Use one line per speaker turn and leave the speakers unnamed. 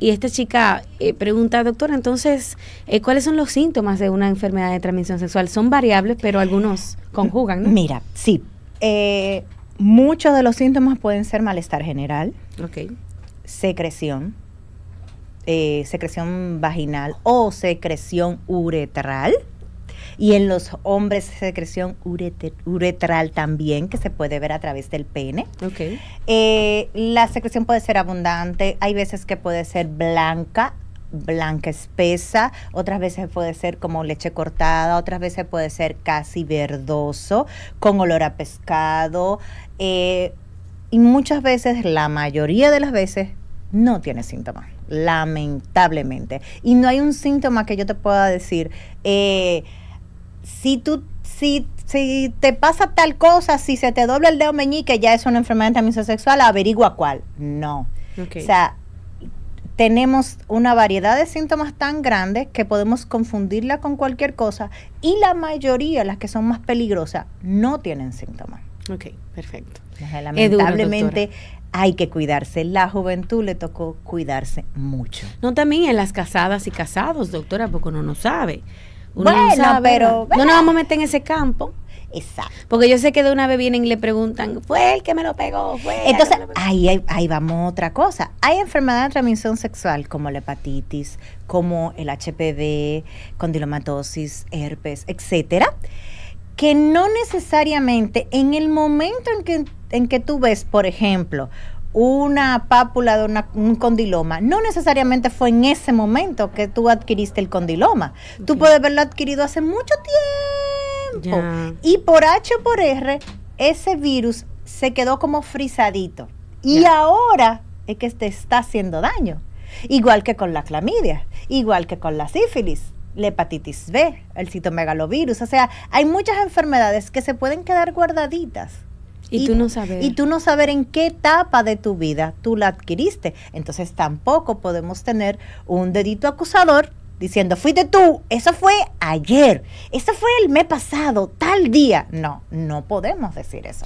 Y esta chica eh, pregunta, doctora, entonces, eh, ¿cuáles son los síntomas de una enfermedad de transmisión sexual? Son variables, pero algunos conjugan, ¿no? Mira, sí. Eh, muchos de los síntomas pueden ser malestar general, secreción, secreción vaginal o secreción uretral, y en los hombres secreción uretral también, que se puede ver a través del pene. Okay. Eh, la secreción puede ser abundante, hay veces que puede ser blanca, blanca espesa, otras veces puede ser como leche cortada, otras veces puede ser casi verdoso, con olor a pescado, eh, y muchas veces, la mayoría de las veces, no tiene síntomas, lamentablemente. Y no hay un síntoma que yo te pueda decir, eh, si tú, si, si te pasa tal cosa, si se te dobla el dedo meñique, ya es una enfermedad transmisión sexual, averigua cuál. No. O sea, tenemos una variedad de síntomas tan grandes que podemos confundirla con cualquier cosa y la mayoría, las que son más peligrosas, no tienen síntomas. Ok, perfecto. lamentablemente hay que cuidarse. La juventud le tocó cuidarse mucho. No, también en las casadas y casados, doctora, porque uno no sabe bueno, no pero... No nos vamos a meter en ese campo. Exacto. Porque yo sé que de una vez vienen y le preguntan, fue el que me lo pegó, Entonces, Ahí, ahí, vamos a otra cosa. Hay enfermedades de transmisión sexual como la hepatitis, como el HPV, condilomatosis, herpes, etcétera, que no necesariamente en el momento en que, en que tú ves, por ejemplo, una pápula de un condiloma, no necesariamente fue en ese momento que tú adquiriste el condiloma. Tú puedes haberlo adquirido hace mucho tiempo. Y por H o por R, ese virus se quedó como frisadito. Y ahora es que te está haciendo daño. Igual que con la clamidia, igual que con la sífilis, la hepatitis B, el citomegalovirus. O sea, hay muchas enfermedades que se pueden quedar guardaditas y, tú no saber. Y tú no saber en qué etapa de tu vida tú la adquiriste. Entonces tampoco podemos tener un dedito acusador diciendo, fuiste tú, eso fue ayer, eso fue el mes pasado, tal día. No, no podemos decir eso.